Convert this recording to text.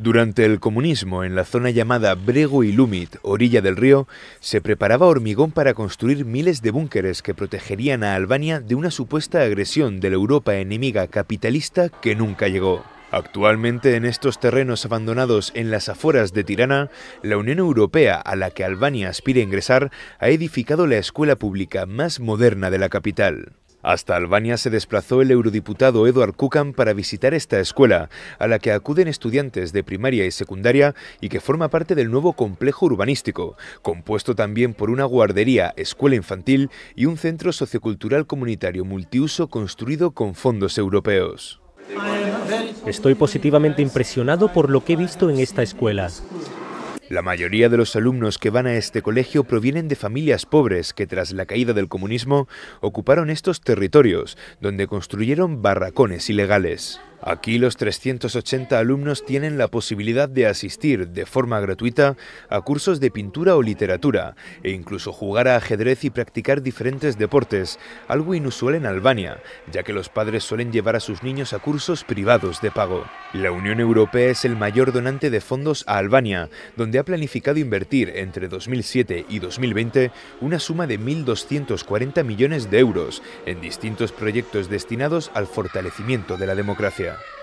Durante el comunismo, en la zona llamada Brego y Lumit, orilla del río, se preparaba hormigón para construir miles de búnkeres que protegerían a Albania de una supuesta agresión de la Europa enemiga capitalista que nunca llegó. Actualmente en estos terrenos abandonados en las afueras de Tirana, la Unión Europea a la que Albania aspira ingresar ha edificado la escuela pública más moderna de la capital. Hasta Albania se desplazó el eurodiputado Eduard Kukan para visitar esta escuela, a la que acuden estudiantes de primaria y secundaria y que forma parte del nuevo complejo urbanístico, compuesto también por una guardería, escuela infantil y un centro sociocultural comunitario multiuso construido con fondos europeos. Estoy positivamente impresionado por lo que he visto en esta escuela. La mayoría de los alumnos que van a este colegio provienen de familias pobres que tras la caída del comunismo ocuparon estos territorios, donde construyeron barracones ilegales. Aquí los 380 alumnos tienen la posibilidad de asistir de forma gratuita a cursos de pintura o literatura e incluso jugar a ajedrez y practicar diferentes deportes, algo inusual en Albania, ya que los padres suelen llevar a sus niños a cursos privados de pago. La Unión Europea es el mayor donante de fondos a Albania, donde ha planificado invertir entre 2007 y 2020 una suma de 1.240 millones de euros en distintos proyectos destinados al fortalecimiento de la democracia. yeah.